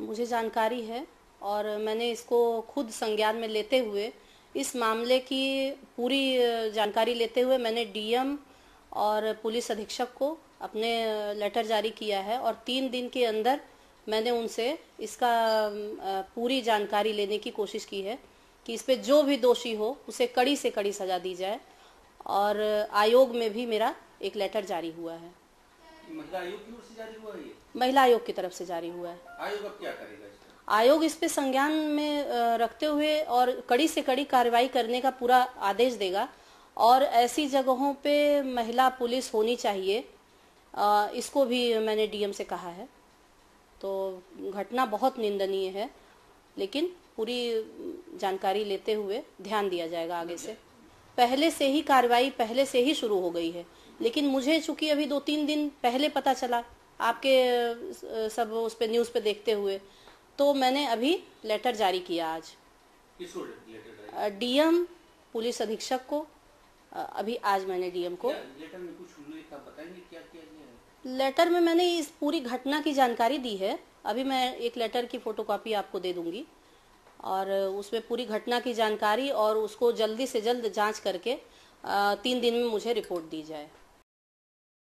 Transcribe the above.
मुझे जानकारी है और मैंने इसको खुद संज्ञान में लेते हुए इस मामले की पूरी जानकारी लेते हुए मैंने डीएम और पुलिस अधीक्षक को अपने लेटर जारी किया है और तीन दिन के अंदर मैंने उनसे इसका पूरी जानकारी लेने की कोशिश की है कि इस पर जो भी दोषी हो उसे कड़ी से कड़ी सजा दी जाए और आयोग में भी मेरा एक लेटर जारी हुआ है महिला आयोग की ओर से जारी हुआ है महिला आयोग की तरफ से जारी हुआ है आयोग अब क्या करेगा आयोग इस पे संज्ञान में रखते हुए और कड़ी से कड़ी कार्रवाई करने का पूरा आदेश देगा और ऐसी जगहों पे महिला पुलिस होनी चाहिए इसको भी मैंने डीएम से कहा है तो घटना बहुत निंदनीय है लेकिन पूरी जानकारी लेते हुए ध्यान दिया जाएगा आगे से पहले से ही कार्रवाई पहले से ही शुरू हो गई है लेकिन मुझे चूंकि अभी दो तीन दिन पहले पता चला आपके सब उस पर न्यूज़ पे देखते हुए तो मैंने अभी लेटर जारी किया आज डीएम पुलिस अधीक्षक को अभी आज मैंने डीएम को लेटर में क्या किया लेटर में मैंने इस पूरी घटना की जानकारी दी है अभी मैं एक लेटर की फोटोकॉपी आपको दे दूंगी और उसमें पूरी घटना की जानकारी और उसको जल्दी से जल्द जांच करके तीन दिन में मुझे रिपोर्ट दी जाए